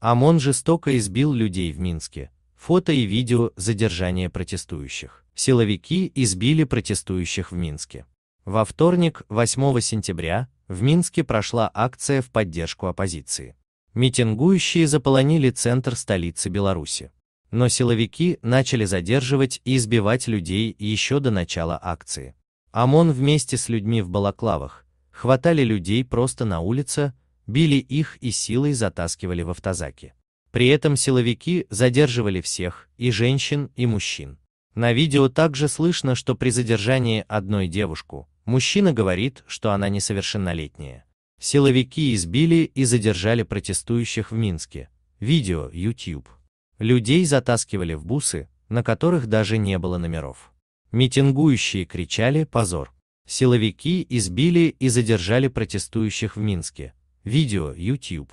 ОМОН жестоко избил людей в Минске. Фото и видео задержания протестующих. Силовики избили протестующих в Минске. Во вторник, 8 сентября, в Минске прошла акция в поддержку оппозиции. Митингующие заполонили центр столицы Беларуси. Но силовики начали задерживать и избивать людей еще до начала акции. ОМОН вместе с людьми в балаклавах хватали людей просто на улице, били их и силой затаскивали в автозаки. При этом силовики задерживали всех, и женщин, и мужчин. На видео также слышно, что при задержании одной девушку, мужчина говорит, что она несовершеннолетняя. Силовики избили и задержали протестующих в Минске. Видео YouTube. Людей затаскивали в бусы, на которых даже не было номеров. Митингующие кричали «позор». Силовики избили и задержали протестующих в Минске. Видео YouTube.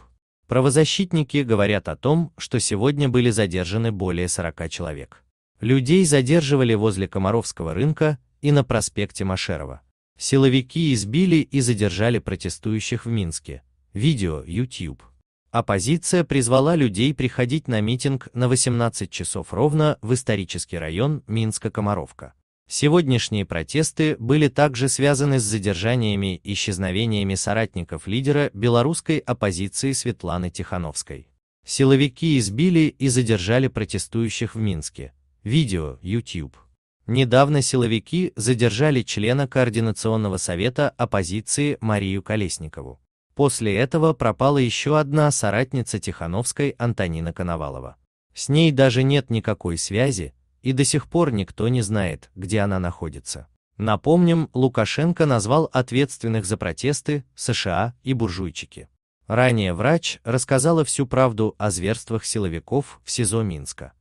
Правозащитники говорят о том, что сегодня были задержаны более 40 человек. Людей задерживали возле Комаровского рынка и на проспекте Машерова. Силовики избили и задержали протестующих в Минске. Видео YouTube. Оппозиция призвала людей приходить на митинг на 18 часов ровно в исторический район Минска-Комаровка. Сегодняшние протесты были также связаны с задержаниями и исчезновениями соратников лидера белорусской оппозиции Светланы Тихановской. Силовики избили и задержали протестующих в Минске. Видео, YouTube. Недавно силовики задержали члена Координационного совета оппозиции Марию Колесникову. После этого пропала еще одна соратница Тихановской Антонина Коновалова. С ней даже нет никакой связи, и до сих пор никто не знает, где она находится. Напомним, Лукашенко назвал ответственных за протесты США и буржуйчики. Ранее врач рассказала всю правду о зверствах силовиков в СИЗО Минска.